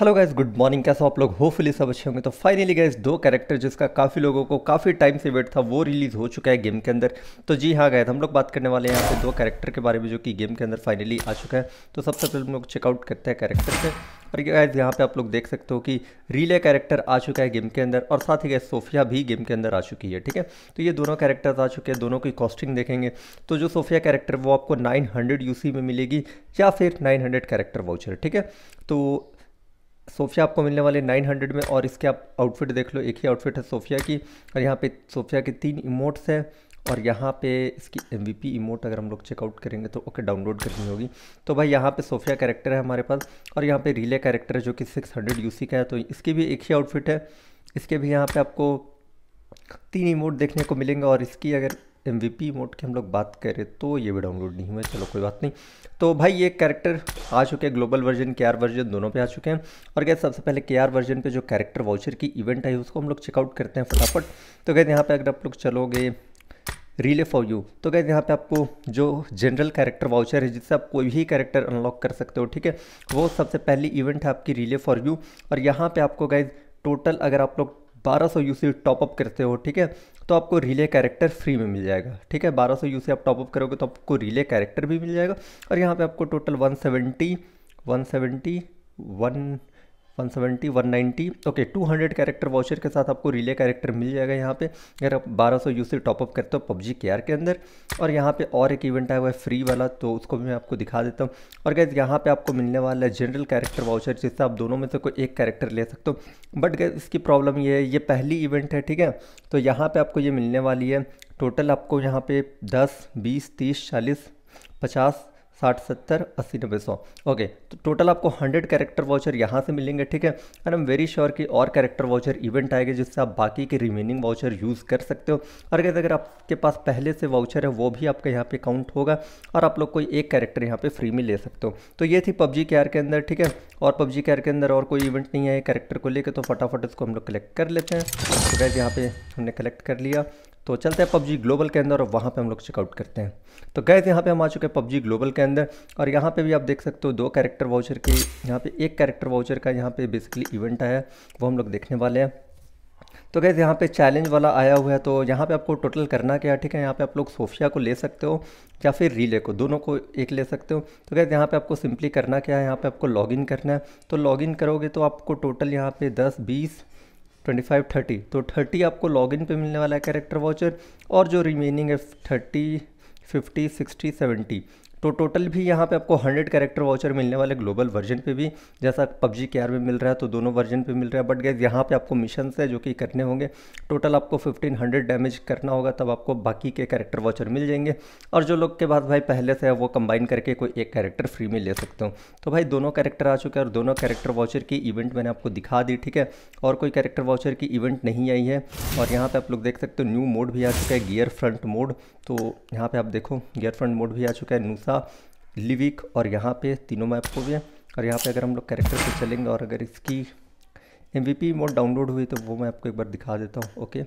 hello guys good morning कैसा आप लोग होपफुली सब अच्छे होंगे तो फाइनली गाइज दो कैरेक्टर जिसका काफ़ी लोगों को काफ़ी टाइम से वेट था वो रिलीज़ हो चुका है गेम के अंदर तो जी हाँ गाइज हम लोग बात करने वाले हैं यहाँ पे दो कैरेक्टर के बारे में जो कि गेम के अंदर फाइनली आ चुका है तो सबसे पहले हम लोग चेकआउट करते हैं कैरेक्टर से और गाइज यहाँ पर आप लोग देख सकते हो कि रिले कैरेक्टर आ चुका है गेम के अंदर और साथ ही गए सोफिया भी गेम के अंदर आ चुकी है ठीक है तो ये दोनों कैरेक्टर्स आ चुके हैं दोनों की कॉस्टिंग देखेंगे तो जो सोफिया कैरेक्टर वो आपको नाइन हंड्रेड में मिलेगी या फिर नाइन हंड्रेड कैरेक्टर वाउचर ठीक है तो सोफिया आपको मिलने वाले 900 में और इसके आप आउटफिट देख लो एक ही आउटफिट है सोफिया की और यहाँ पे सोफिया के तीन इमोट्स हैं और यहाँ पे इसकी एम वी इमोट अगर हम लोग चेकआउट करेंगे तो ओके डाउनलोड करनी होगी तो भाई यहाँ पे सोफिया कैरेक्टर है हमारे पास और यहाँ पे रिले कैरेक्टर है जो कि 600 हंड्रेड का है तो इसकी भी एक ही आउटफिट है इसके भी यहाँ पर आपको तीन इमोट देखने को मिलेंगे और इसकी अगर एम मोड की हम लोग बात करें तो ये भी डाउनलोड नहीं हुआ चलो कोई बात नहीं तो भाई ये कैरेक्टर आ चुके हैं ग्लोबल वर्जन के वर्जन दोनों पे आ चुके हैं और क्या सबसे पहले के वर्जन पे जो कैरेक्टर वाउचर की इवेंट आई उसको हम लोग चेकआउट करते हैं फटाफट तो कहते यहाँ पर अगर आप लोग चलोगे रिले फॉर यू तो कहते यहाँ पे आपको जो जनरल कैरेक्टर वाउचर है जिससे आप कोई भी कैरेक्टर अनलॉक कर सकते हो ठीक है वो सबसे पहली इवेंट है आपकी रिले फॉर यू और यहाँ पे आपको गए टोटल अगर आप लोग बारह सौ यूसी टॉपअप करते हो ठीक है तो आपको रिले कैरेक्टर फ्री में मिल जाएगा ठीक है बारह सौ यूसी आप टॉपअप करोगे तो आपको रिले कैरेक्टर भी मिल जाएगा और यहाँ पे आपको total one seventy one seventy one one seventy one ninety okay two hundred character voucher के साथ आपको रिले कैरेक्टर मिल जाएगा यहाँ पे अगर आप बारह सौ यू सी टॉपअप करते हो पबजी के आर के अंदर और यहाँ पे और एक इवेंट आया हुआ है फ्री वाला तो उसको भी मैं आपको दिखा देता हूँ और गैस यहाँ पे आपको मिलने वाला है जनरल कैरेक्टर वाउचर जिससे आप दोनों में से कोई एक कैरेक्टर ले सकते हो बट गैस इसकी प्रॉब्लम ये है ये पहली इवेंट है ठीक है तो यहाँ पर आपको ये मिलने वाली है टोटल आपको यहाँ पे दस बीस तीस चालीस पचास साठ सत्तर अस्सी नब्बे सौ ओके तो टोटल आपको हंड्रेड कैरेक्टर वाउचर यहाँ से मिलेंगे ठीक है एंड एम वेरी श्योर कि और कैरेक्टर वाउचर इवेंट आएगा जिससे आप बाकी के रिमेनिंग वाउचर यूज़ कर सकते हो और कैसे अगर आपके पास पहले से वाउचर है वो भी आपका यहाँ पे काउंट होगा और आप लोग कोई एक कैरेक्टर यहाँ पे फ्री में ले सकते हो तो ये थी पबजी के के अंदर ठीक है और पबजी के के अंदर और कोई इवेंट नहीं है कैरेक्टर को लेकर तो फटाफट इसको हम लोग कलेक्ट कर लेते हैं तो वैसे यहाँ पर हमने कलेक्ट कर लिया तो चलते हैं पबजी ग्लोबल के अंदर और वहाँ पे हम लोग चेकआउट करते हैं तो गए थे यहाँ पे हम आ चुके हैं पबजी ग्लोबल के अंदर और यहाँ पे भी आप देख सकते हो दो कैरेक्टर वाउचर के यहाँ पे एक कैरेक्टर वाउचर का यहाँ पे बेसिकली इवेंट आया वो हम लोग देखने वाले हैं तो गैस यहाँ पे चैलेंज वाला आया हुआ है तो यहाँ पे आपको टोटल करना क्या है ठीक है यहाँ पे आप लोग सोफिया को ले सकते हो या फिर रीले को दोनों को एक ले सकते हो तो गैस यहाँ पे आपको सिंपली करना क्या है यहाँ पे आपको लॉगिन करना है तो लॉगिन करोगे तो आपको टोटल यहाँ पे दस बीस ट्वेंटी फाइव थर्टी तो थर्टी आपको लॉगिन पे मिलने वाला है कैरेक्टर वाचर और जो रिमेनिंग है थर्टी फिफ्टी सिक्सटी सेवेंटी तो टोटल भी यहाँ पे आपको 100 कैरेक्टर वाउचर मिलने वाले ग्लोबल वर्जन पे भी जैसा पबजी के आर में मिल रहा है तो दोनों वर्जन पे मिल रहा है बट गैस यहाँ पे आपको मिशन है जो कि करने होंगे टोटल आपको 1500 डैमेज करना होगा तब आपको बाकी के कैरेक्टर वाउचर मिल जाएंगे और जो लोग के पास भाई पहले से है वो कंबाइन करके कोई एक कैरेक्टर फ्री में ले सकते हो तो भाई दोनों कैरेक्टर आ चुके हैं और दोनों कैरेक्टर वाचर की इवेंट मैंने आपको दिखा दी ठीक है और कोई कैरेक्टर वाचर की इवेंट नहीं आई है और यहाँ पर आप लोग देख सकते हो न्यू मोड भी आ चुका है गियर फ्रंट मोड तो यहाँ पर आप देखो गियर फ्रंट मोड भी आ चुका है न्यू सा लिविक और यहाँ पे तीनों मैप को भी है और यहाँ पे अगर हम लोग कैरेक्टर पे चलेंगे और अगर इसकी एम इमोट डाउनलोड हुई तो वो मैं आपको एक बार दिखा देता हूँ ओके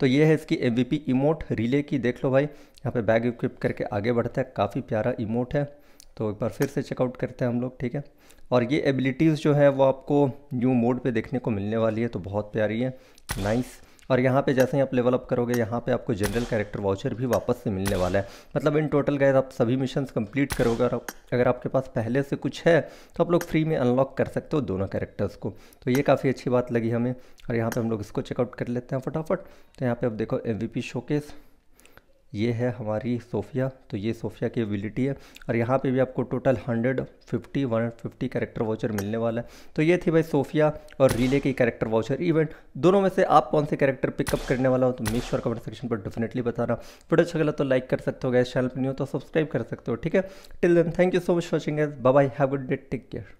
तो ये है इसकी एम वी इमोट रिले की देख लो भाई यहाँ पे बैग इक्विप करके आगे बढ़ता है काफ़ी प्यारा इमोट है तो एक बार फिर से चेकआउट करते हैं हम लोग ठीक है और ये एबिलिटीज़ जो है वो आपको न्यू मोड पर देखने को मिलने वाली है तो बहुत प्यारी है नाइस और यहाँ पे जैसे ही आप लेवल अप करोगे यहाँ पे आपको जनरल कैरेक्टर वाउचर भी वापस से मिलने वाला है मतलब इन टोटल गैस आप सभी मिशन कंप्लीट करोगे और अगर आपके पास पहले से कुछ है तो आप लोग फ्री में अनलॉक कर सकते हो दोनों कैरेक्टर्स को तो ये काफ़ी अच्छी बात लगी हमें और यहाँ पर हम लोग इसको चेकआउट कर लेते हैं फटाफट तो यहाँ पर आप देखो एम वी पी ये है हमारी सोफिया तो ये सोफिया की एबिलिटी है और यहाँ पे भी आपको टोटल 150 150 कैरेक्टर वाउचर मिलने वाला है तो ये थी भाई सोफिया और रिले की कैरेक्टर वाउचर इवेंट दोनों में से आप कौन से कैरेक्टर पिकअप करने वाला हो तो मेक श्योर कमेंट सेक्शन पर डेफिनेटली बताना वीडियो अच्छा लगा तो लाइक कर सकते हो गए चैनल पर नहीं हो तो सब्सक्राइब कर सकते हो ठीक है till then thank you so much watching bye have good day take care